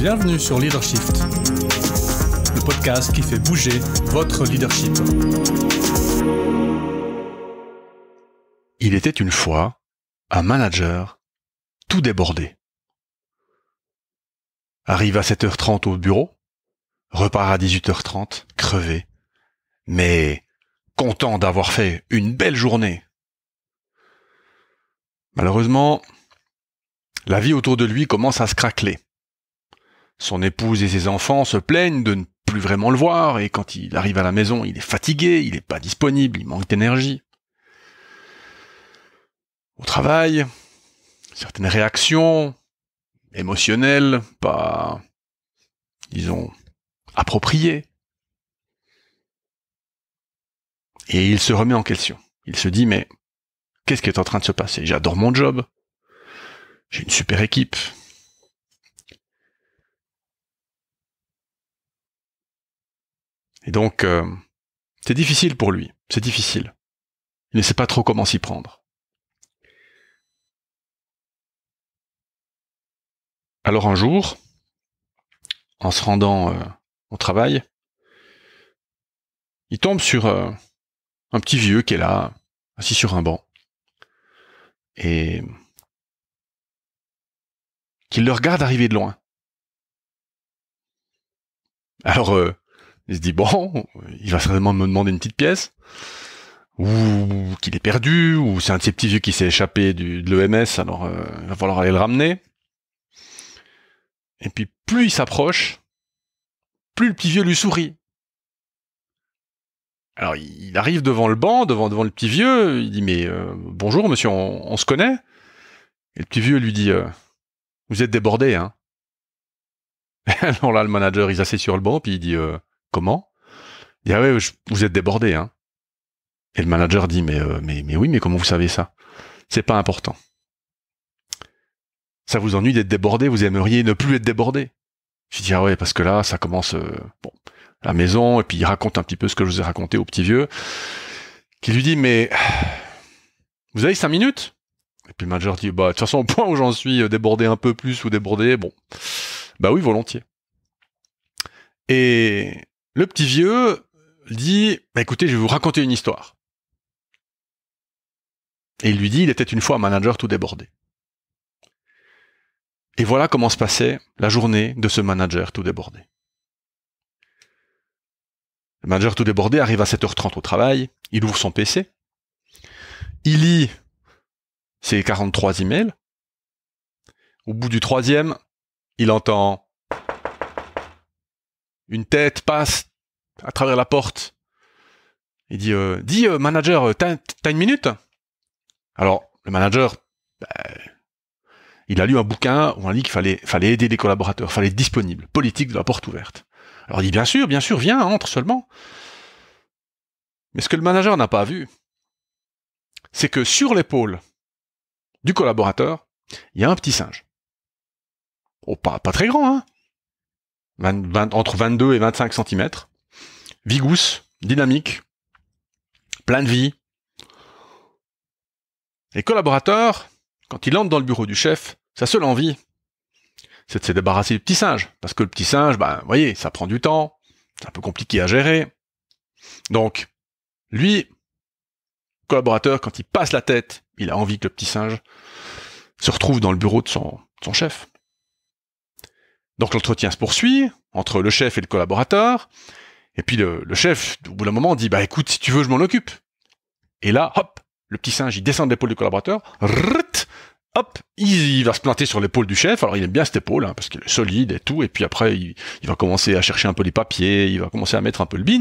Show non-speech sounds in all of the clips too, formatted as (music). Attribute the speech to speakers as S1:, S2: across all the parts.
S1: Bienvenue sur Leadership, le podcast qui fait bouger votre leadership. Il était une fois un manager tout débordé. Arrive à 7h30 au bureau, repart à 18h30, crevé, mais content d'avoir fait une belle journée. Malheureusement, la vie autour de lui commence à se craqueler. Son épouse et ses enfants se plaignent de ne plus vraiment le voir, et quand il arrive à la maison, il est fatigué, il n'est pas disponible, il manque d'énergie. Au travail, certaines réactions émotionnelles, pas, disons, appropriées. Et il se remet en question. Il se dit, mais qu'est-ce qui est en train de se passer J'adore mon job, j'ai une super équipe, Et donc, euh, c'est difficile pour lui, c'est difficile. Il ne sait pas trop comment s'y prendre. Alors un jour, en se rendant euh, au travail, il tombe sur euh, un petit vieux qui est là, assis sur un banc, et qu'il le regarde arriver de loin. Alors, il se dit bon, il va certainement me demander une petite pièce, ou qu'il est perdu, ou c'est un de ces petits vieux qui s'est échappé de l'EMS, alors euh, il va falloir aller le ramener. Et puis plus il s'approche, plus le petit vieux lui sourit. Alors il arrive devant le banc, devant, devant le petit vieux, il dit mais euh, bonjour monsieur, on, se connaît Et le petit vieux lui dit euh, vous êtes débordé hein. (laughs) Alors là le manager il s'assied sur le banc puis il dit Comment Il dit ah ouais, vous êtes débordé. Hein. Et le manager dit mais, euh, mais, mais oui, mais comment vous savez ça C'est pas important. Ça vous ennuie d'être débordé, vous aimeriez ne plus être débordé. Je dis ah ouais, parce que là, ça commence euh, bon, la maison, et puis il raconte un petit peu ce que je vous ai raconté au petit vieux, qui lui dit mais vous avez cinq minutes Et puis le manager dit bah de toute façon au point où j'en suis euh, débordé un peu plus ou débordé, bon bah oui volontiers. Et le petit vieux dit, bah, écoutez, je vais vous raconter une histoire. Et il lui dit, il était une fois un manager tout débordé. Et voilà comment se passait la journée de ce manager tout débordé. Le manager tout débordé arrive à 7h30 au travail, il ouvre son PC, il lit ses 43 emails. Au bout du troisième, il entend une tête passe à travers la porte. Il dit euh, Dis, euh, manager, t'as une minute Alors, le manager, ben, il a lu un bouquin où on lit dit qu'il fallait, fallait aider les collaborateurs, fallait être disponible, politique de la porte ouverte. Alors il dit Bien sûr, bien sûr, viens, entre seulement. Mais ce que le manager n'a pas vu, c'est que sur l'épaule du collaborateur, il y a un petit singe. Oh, pas, pas très grand, hein Entre 22 et 25 centimètres vigousse, dynamique, plein de vie. Et collaborateur, quand il entre dans le bureau du chef, sa seule envie, c'est de se débarrasser du petit singe. Parce que le petit singe, ben, vous voyez, ça prend du temps, c'est un peu compliqué à gérer. Donc, lui, collaborateur, quand il passe la tête, il a envie que le petit singe se retrouve dans le bureau de son, de son chef. Donc l'entretien se poursuit entre le chef et le collaborateur, et puis le, chef, au bout d'un moment, dit bah écoute, si tu veux, je m'en occupe. Et là, hop, le petit singe, il descend de l'épaule du collaborateur, hop, il, va se planter sur l'épaule du chef. Alors il aime bien cette épaule hein, parce qu'elle est solide et tout. Et puis après, il, va commencer à chercher un peu les papiers, il va commencer à mettre un peu le beans,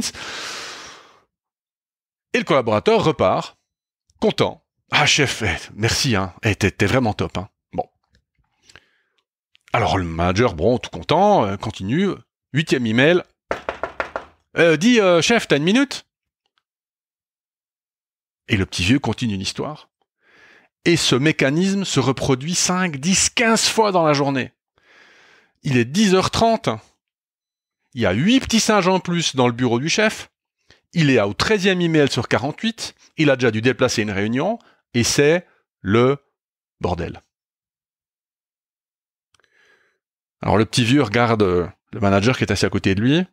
S1: Et le collaborateur repart, content. Ah chef, eh, merci, hein, eh, t'es vraiment top. Hein. Bon. Alors le manager, bon, tout content, euh, continue. Huitième email, euh, Dis, euh, chef, t'as une minute Et le petit vieux continue l'histoire. Et ce mécanisme se reproduit 5, 10, 15 fois dans la journée. Il est 10h30. Il y a 8 petits singes en plus dans le bureau du chef. Il est au 13e email sur 48. Il a déjà dû déplacer une réunion. Et c'est le bordel. Alors le petit vieux regarde euh, le manager qui est assis à côté de lui.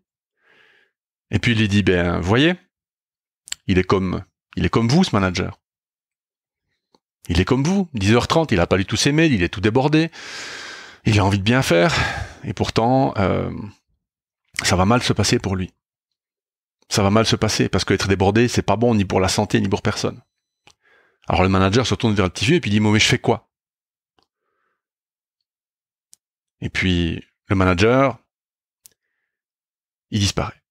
S1: Et puis il lui dit, ben, voyez, il est comme, il est comme vous, ce manager. Il est comme vous. 10h30, il a pas lu tous ses mails, il est tout débordé. Il a envie de bien faire. Et pourtant, euh, ça va mal se passer pour lui. Ça va mal se passer parce qu'être débordé, c'est pas bon ni pour la santé ni pour personne. Alors le manager se tourne vers le petit vieux et puis dit, mais je fais quoi? Et puis, le manager, il disparaît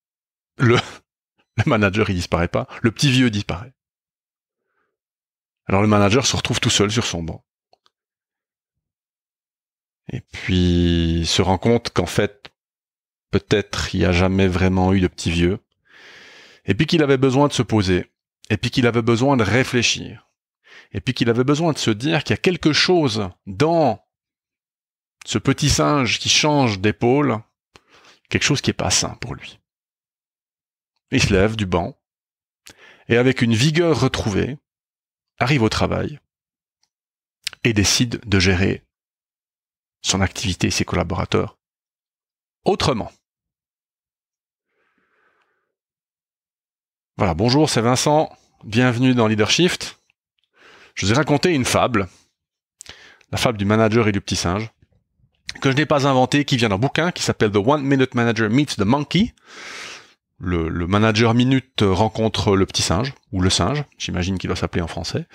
S1: le, (laughs) le manager, il disparaît pas. Le petit vieux disparaît. Alors le manager se retrouve tout seul sur son banc. Et puis il se rend compte qu'en fait, peut-être il n'y a jamais vraiment eu de petit vieux. Et puis qu'il avait besoin de se poser. Et puis qu'il avait besoin de réfléchir. Et puis qu'il avait besoin de se dire qu'il y a quelque chose dans ce petit singe qui change d'épaule, quelque chose qui est pas sain pour lui. Il se lève du banc et avec une vigueur retrouvée, arrive au travail et décide de gérer son activité et ses collaborateurs autrement. Voilà, bonjour, c'est Vincent, bienvenue dans Leadership. Je vous ai raconté une fable, la fable du manager et du petit singe, que je n'ai pas inventée, qui vient d'un bouquin qui s'appelle The One Minute Manager Meets the Monkey, le, manager minute rencontre le petit singe ou le singe, j'imagine qu'il doit s'appeler en français,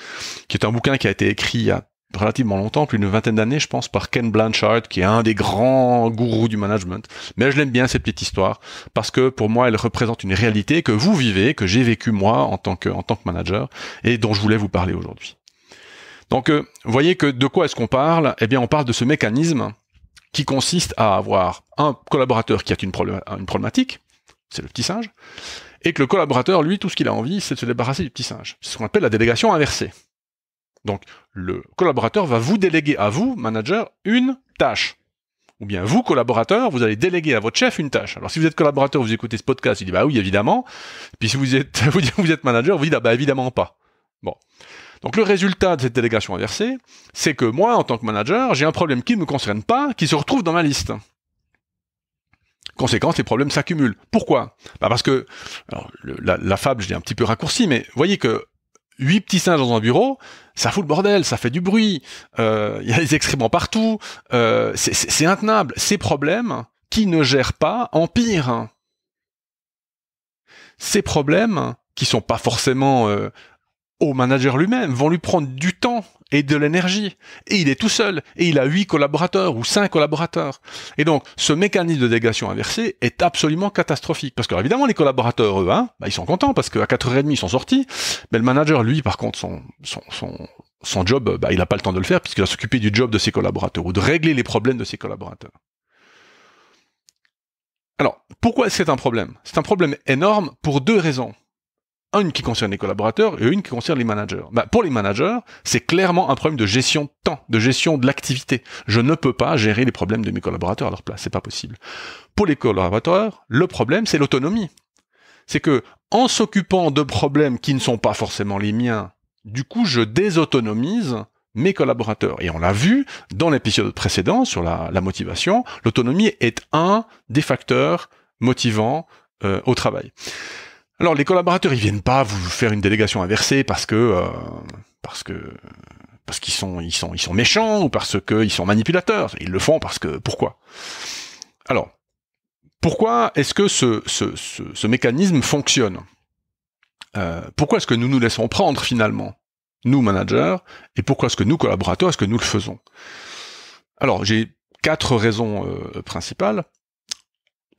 S1: qui est un bouquin qui a été écrit il y a relativement longtemps, plus d'une vingtaine d'années, je pense, par Ken Blanchard, qui est un des grands gourous du management. Mais je l'aime bien cette petite histoire parce que pour moi, elle représente une réalité que vous vivez, que j'ai vécu moi en tant que en tant que manager et dont je voulais vous parler aujourd'hui. Donc, vous euh, voyez que de quoi est-ce qu'on parle Eh bien, on parle de ce mécanisme qui consiste à avoir un collaborateur qui a une, problématique, c'est le petit singe, et que le collaborateur, lui, tout ce qu'il a envie, c'est de se débarrasser du petit singe. C'est ce qu'on appelle la délégation inversée. Donc, le collaborateur va vous déléguer à vous, manager, une tâche. Ou bien vous, collaborateur, vous allez déléguer à votre chef une tâche. Alors si vous êtes collaborateur, vous écoutez ce podcast, il dit bah oui, évidemment. Puis si vous êtes, (laughs) vous êtes manager, vous dites ah bah évidemment pas. Bon. Donc le résultat de cette délégation inversée, c'est que moi, en tant que manager, j'ai un problème qui ne me concerne pas, qui se retrouve dans ma liste. Conséquence, les problèmes s'accumulent. Pourquoi bah, Parce que alors, la, fable, je l'ai un petit peu raccourci, mais voyez que huit petits singes dans un bureau, ça fout le bordel, ça fait du bruit, euh, il y a des excréments partout, euh, c'est intenable. Ces problèmes, qui ne gèrent pas, empirent. Ces problèmes, qui sont pas forcément euh, au manager lui-même vont lui prendre du temps et de l'énergie. Et il est tout seul. Et il a huit collaborateurs ou cinq collaborateurs. Et donc, ce mécanisme de délégation inversée est absolument catastrophique. Parce que, évidemment, les collaborateurs, eux, hein, bah, ils sont contents parce qu'à 4h30, ils sont sortis. Mais le manager, lui, par contre, son, son, son, job, bah, il n'a pas le temps de le faire puisqu'il va s'occuper du job de ses collaborateurs ou de régler les problèmes de ses collaborateurs. Alors, pourquoi est-ce que c'est un problème C'est un problème énorme pour deux raisons une qui concerne les collaborateurs et une qui concerne les managers. Bah, pour les managers, c'est clairement un problème de gestion de temps, de gestion de l'activité. Je ne peux pas gérer les problèmes de mes collaborateurs à leur place, c'est pas possible. Pour les collaborateurs, le problème c'est l'autonomie. C'est que en s'occupant de problèmes qui ne sont pas forcément les miens, du coup, je désautonomise mes collaborateurs. Et on l'a vu dans l'épisode précédent sur la, motivation, l'autonomie est un des facteurs motivants euh, au travail. Alors les collaborateurs, ils viennent pas vous faire une délégation inversée parce que euh, parce que parce qu'ils sont ils sont ils sont méchants ou parce qu'ils sont manipulateurs. Ils le font parce que pourquoi Alors pourquoi est-ce que ce, ce, ce, mécanisme fonctionne euh, Pourquoi est-ce que nous nous laissons prendre finalement nous managers et pourquoi est-ce que nous collaborateurs est-ce que nous le faisons Alors j'ai quatre raisons euh, principales.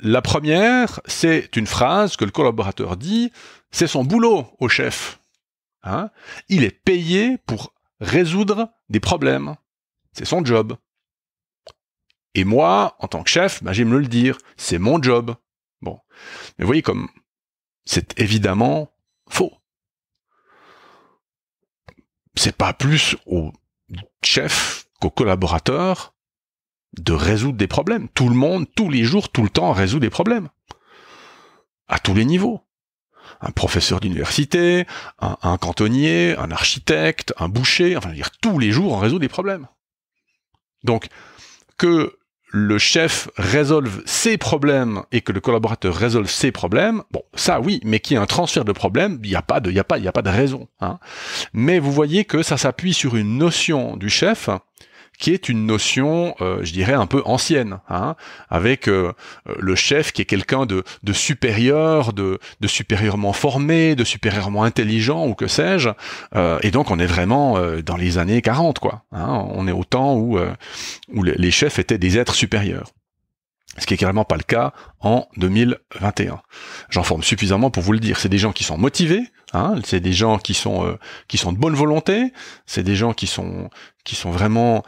S1: La première, c'est une phrase que le collaborateur dit, c'est son boulot au chef. Hein Il est payé pour résoudre des problèmes. C'est son job. Et moi, en tant que chef, ben, j'aime le dire, c'est mon job. Bon. Mais vous voyez comme c'est évidemment faux. C'est pas plus au chef qu'au collaborateur de résoudre des problèmes. Tout le monde, tous les jours, tout le temps, résout des problèmes. À tous les niveaux. Un professeur d'université, un, cantonnier, un architecte, un boucher, enfin, dire, tous les jours, on résout des problèmes. Donc, que le chef résolve ses problèmes et que le collaborateur résolve ses problèmes, bon, ça oui, mais qu'il y ait un transfert de problèmes, il n'y a, pas de, y a, pas, y a pas de raison. Hein. Mais vous voyez que ça s'appuie sur une notion du chef qui est une notion, euh, je dirais, un peu ancienne, hein, avec euh, euh, le chef qui est quelqu'un de, supérieur, de, supérieurement formé, de supérieurement intelligent, ou que sais-je. et donc on est vraiment dans les années 40, quoi. Hein. on est au temps où, où les chefs étaient des êtres supérieurs ce qui est carrément pas le cas en 2021. J'en forme suffisamment pour vous le dire. C'est des gens qui sont motivés, hein, c'est des gens qui sont qui sont de bonne volonté, c'est des gens qui sont qui sont vraiment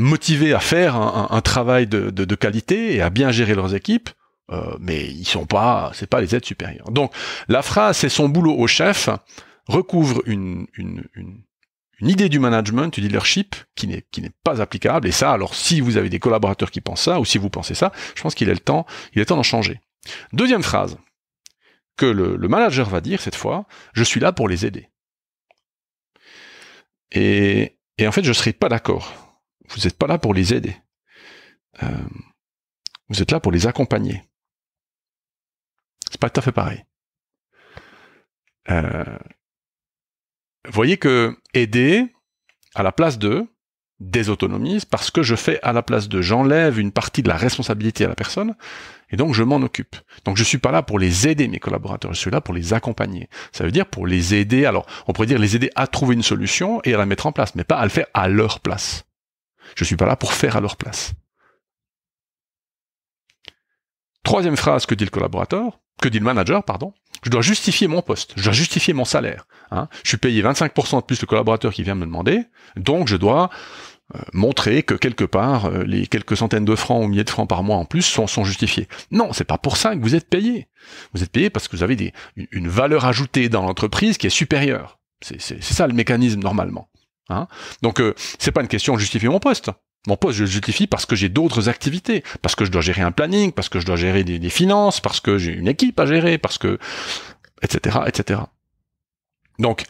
S1: motivés à faire un, travail de, qualité et à bien gérer leurs équipes, euh, mais ils sont pas, c'est pas les aides supérieures. Donc la phrase c'est son boulot au chef recouvre une, une, idée du management, du leadership qui n'est qui n'est pas applicable. Et ça, alors si vous avez des collaborateurs qui pensent ça ou si vous pensez ça, je pense qu'il est le temps, il est temps d'en changer. Deuxième phrase que le, manager va dire cette fois, je suis là pour les aider. Et, et en fait, je ne serais pas d'accord vous n'êtes pas là pour les aider. Euh, vous êtes là pour les accompagner. C'est pas tout à fait pareil. Euh, voyez que aider à la place de désautonomise parce que je fais à la place de j'enlève une partie de la responsabilité à la personne et donc je m'en occupe. Donc je suis pas là pour les aider mes collaborateurs, je suis là pour les accompagner. Ça veut dire pour les aider. Alors on pourrait dire les aider à trouver une solution et à la mettre en place, mais pas à le faire à leur place. Je ne suis pas là pour faire à leur place. Troisième phrase que dit le collaborateur, que dit le manager, pardon, je dois justifier mon poste, je dois justifier mon salaire. Hein. Je suis payé 25% de plus le collaborateur qui vient me demander, donc je dois euh, montrer que quelque part euh, les quelques centaines de francs ou milliers de francs par mois en plus sont, sont justifiés. Non, c'est pas pour ça que vous êtes payé. Vous êtes payé parce que vous avez une valeur ajoutée dans l'entreprise qui est supérieure. C'est ça le mécanisme normalement. Hein donc euh, c'est pas une question de justifier mon poste. Mon poste, je le justifie parce que j'ai d'autres activités, parce que je dois gérer un planning, parce que je dois gérer des, finances, parce que j'ai une équipe à gérer, parce que etc etc. Donc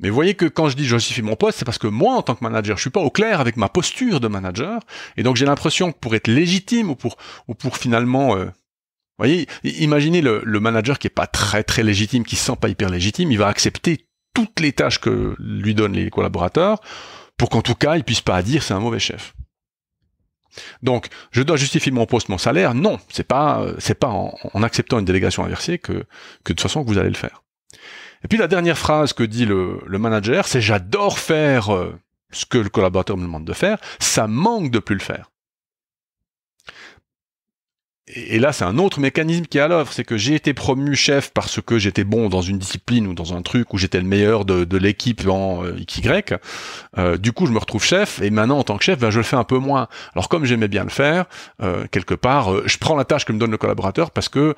S1: mais vous voyez que quand je dis je justifie mon poste, c'est parce que moi, en tant que manager, je suis pas au clair avec ma posture de manager, et donc j'ai l'impression que pour être légitime ou pour ou pour finalement euh, vous voyez, imaginez le, manager qui est pas très très légitime, qui se sent pas hyper légitime, il va accepter toutes les tâches que lui donnent les collaborateurs pour qu'en tout cas, il puisse pas dire c'est un mauvais chef. Donc, je dois justifier mon poste, mon salaire. Non, c'est pas, c'est pas en, acceptant une délégation inversée que, que de toute façon que vous allez le faire. Et puis la dernière phrase que dit le, le manager, c'est j'adore faire euh, ce que le collaborateur me demande de faire, ça manque de plus le faire et là, c'est un autre mécanisme qui est à l'œuvre, c'est que j'ai été promu chef parce que j'étais bon dans une discipline ou dans un truc où j'étais le meilleur de, l'équipe en euh, XY. Euh, du coup, je me retrouve chef et maintenant, en tant que chef, ben, je le fais un peu moins. Alors, comme j'aimais bien le faire, euh, quelque part, je prends la tâche que me donne le collaborateur parce que,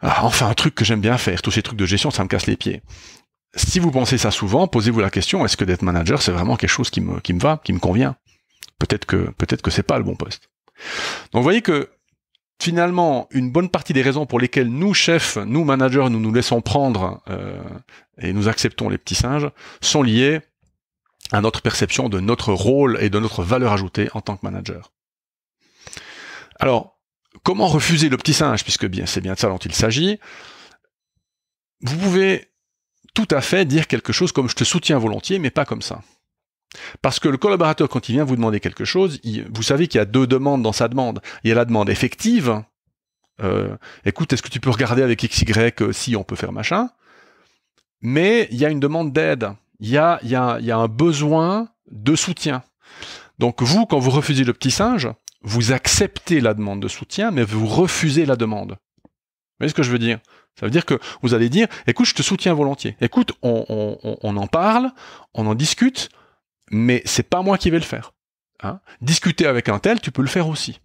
S1: ah, enfin, un truc que j'aime bien faire. Tous ces trucs de gestion, ça me casse les pieds. Si vous pensez ça souvent, posez-vous la question est-ce que d'être manager, c'est vraiment quelque chose qui me, qui me va, qui me convient Peut-être que peut-être que c'est pas le bon poste. Donc, vous voyez que finalement, une bonne partie des raisons pour lesquelles nous, chefs, nous, managers, nous nous laissons prendre euh, et nous acceptons les petits singes, sont liées à notre perception de notre rôle et de notre valeur ajoutée en tant que manager. Alors, comment refuser le petit singe, puisque bien, c'est bien de ça dont il s'agit Vous pouvez tout à fait dire quelque chose comme je te soutiens volontiers, mais pas comme ça. Parce que le collaborateur, quand il vient vous demander quelque chose, vous savez qu'il y a deux demandes dans sa demande. Il y a la demande effective. Euh, écoute, est-ce que tu peux regarder avec XY euh, si on peut faire machin Mais il y a une demande d'aide. Il y a, y a, y a un besoin de soutien. Donc vous, quand vous refusez le petit singe, vous acceptez la demande de soutien, mais vous refusez la demande. Vous voyez ce que je veux dire Ça veut dire que vous allez dire, écoute, je te soutiens volontiers. Écoute, on en parle, on en discute, mais c'est pas moi qui vais le faire. Hein. Discuter avec un tel, tu peux le faire aussi.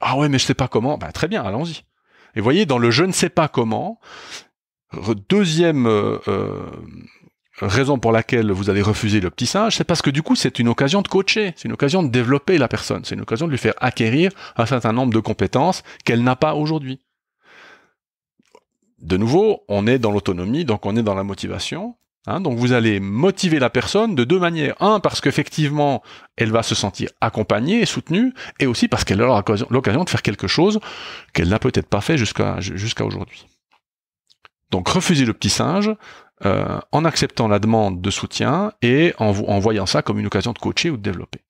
S1: Ah ouais, mais je sais pas comment. Bah, très bien, allons-y. Et voyez, dans le je ne sais pas comment, deuxième euh, euh, raison pour laquelle vous allez refuser le petit singe, c'est parce que du coup, c'est une occasion de coacher, c'est une occasion de développer la personne, c'est une occasion de lui faire acquérir un certain nombre de compétences qu'elle n'a pas aujourd'hui. De nouveau, on est dans l'autonomie, donc on est dans la motivation, Hein, donc vous allez motiver la personne de deux manières. Un, parce qu'effectivement, elle va se sentir accompagnée et soutenue, et aussi parce qu'elle aura l'occasion de faire quelque chose qu'elle n'a peut-être pas fait jusqu'à aujourd'hui. Donc refusez le petit singe euh, en acceptant la demande de soutien et en, voyant ça comme une occasion de coacher ou de développer.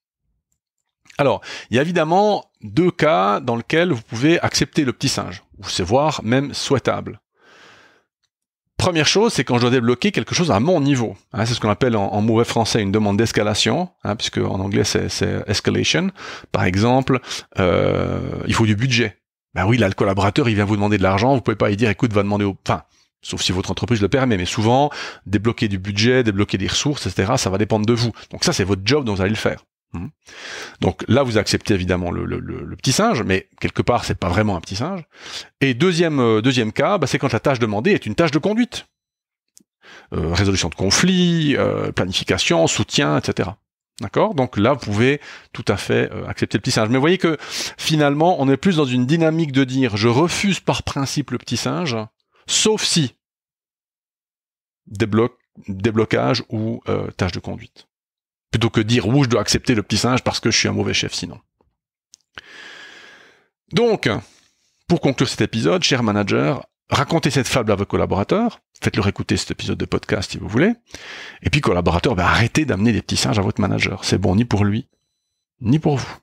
S1: Alors, il y a évidemment deux cas dans lesquels vous pouvez accepter le petit singe, ou c'est voir même souhaitable. Première chose, c'est quand je dois débloquer quelque chose à mon niveau. Hein, c'est ce qu'on appelle en, en, mauvais français une demande d'escalation, hein, puisque en anglais c'est escalation. Par exemple, euh, il faut du budget. Ben oui, là le collaborateur, il vient vous demander de l'argent, vous pouvez pas lui dire, écoute, va demander au... Enfin, sauf si votre entreprise le permet, mais souvent, débloquer du budget, débloquer des ressources, etc., ça va dépendre de vous. Donc ça, c'est votre job, dont vous allez le faire. Mhm. Donc là, vous acceptez évidemment le, petit singe, mais quelque part, c'est pas vraiment un petit singe. Et deuxième, euh, deuxième cas, bah, c'est quand la tâche demandée est une tâche de conduite. Euh, résolution de conflits, euh, planification, soutien, etc. D'accord Donc là, vous pouvez tout à fait accepter le petit singe. Mais vous voyez que finalement, on est plus dans une dynamique de dire je refuse par principe le petit singe, sauf si déblocage ou tâche de conduite. Plutôt que dire, ouh, je dois accepter le petit singe parce que je suis un mauvais chef sinon. Donc, pour conclure cet épisode, cher manager, racontez cette fable à vos collaborateurs, faites-leur écouter cet épisode de podcast si vous voulez, et puis collaborateurs, bah, arrêtez d'amener des petits singes à votre manager. C'est bon ni pour lui, ni pour vous.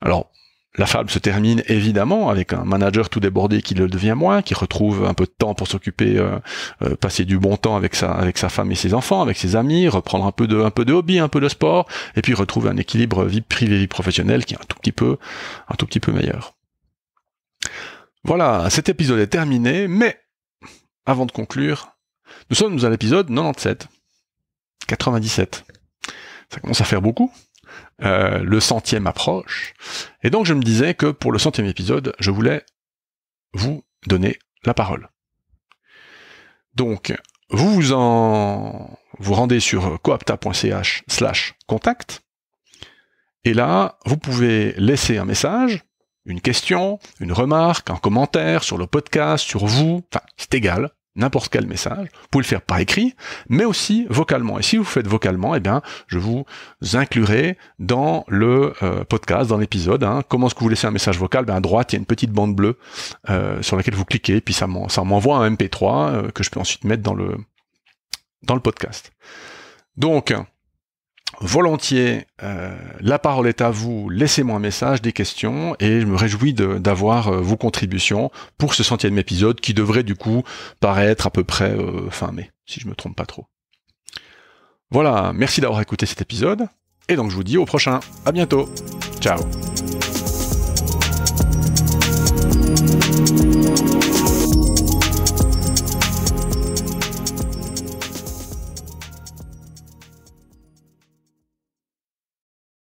S1: Alors, la fable se termine évidemment avec un manager tout débordé qui le devient moins, qui retrouve un peu de temps pour s'occuper, euh, euh, passer du bon temps avec sa, avec sa femme et ses enfants, avec ses amis, reprendre un peu de, un peu de hobby, un peu de sport, et puis retrouver un équilibre vie privée vie professionnelle qui est un tout petit peu, un tout petit peu meilleur. Voilà, cet épisode est terminé, mais avant de conclure, nous sommes à l'épisode 97. 97. Ça commence à faire beaucoup. Euh, le centième approche. Et donc je me disais que pour le centième épisode, je voulais vous donner la parole. Donc, vous vous en vous rendez sur coapta.ch slash contact. Et là, vous pouvez laisser un message, une question, une remarque, un commentaire sur le podcast, sur vous, enfin, c'est égal n'importe quel message. Vous pouvez le faire par écrit, mais aussi vocalement. Et si vous faites vocalement, eh bien, je vous inclurai dans le euh, podcast, dans l'épisode. Hein. Comment est-ce que vous laissez un message vocal ben, À droite, il y a une petite bande bleue euh, sur laquelle vous cliquez, puis ça m'envoie un MP3 euh, que je peux ensuite mettre dans le, dans le podcast. Donc, volontiers, euh, la parole est à vous, laissez-moi un message, des questions, et je me réjouis d'avoir euh, vos contributions pour ce centième épisode qui devrait du coup paraître à peu près euh, fin mai, si je me trompe pas trop. Voilà, merci d'avoir écouté cet épisode, et donc je vous dis au prochain, à bientôt, ciao